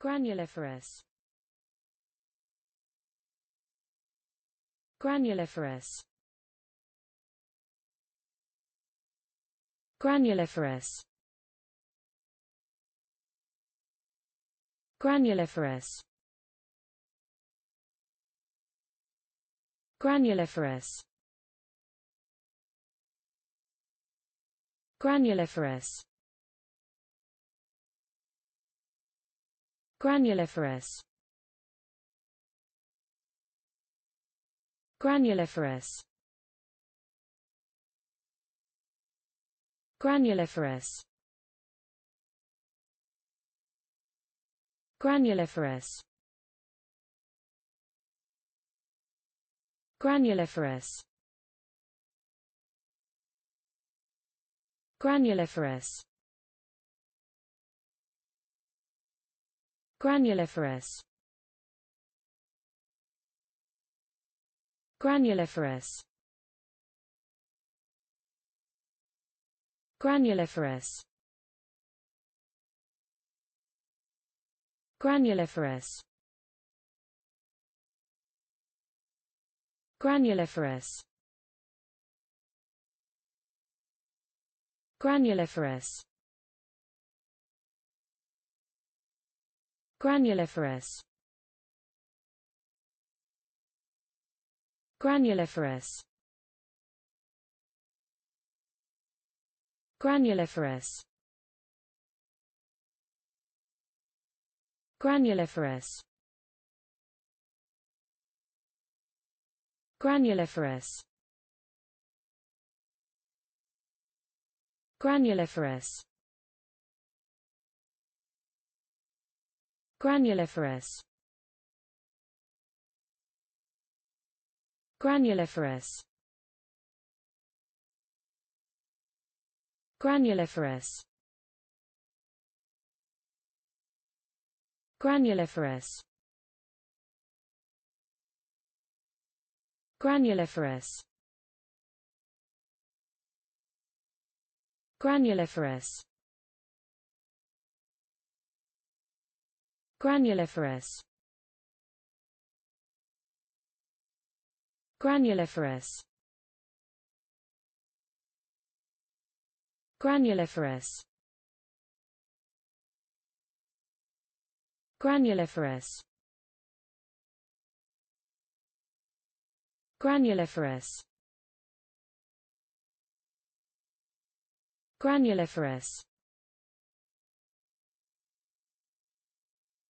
Granuliferous Granuliferous Granuliferous Granuliferous Granuliferous Granuliferous Granuliferous Granuliferous Granuliferous Granuliferous Granuliferous Granuliferous Granuliferous Granuliferous Granuliferous Granuliferous Granuliferous Granuliferous Granuliferous Granuliferous Granuliferous Granuliferous Granuliferous Granuliferous Granuliferous Granuliferous Granuliferous Granuliferous Granuliferous Granuliferous Granuliferous Granuliferous Granuliferous Granuliferous Granuliferous Granuliferous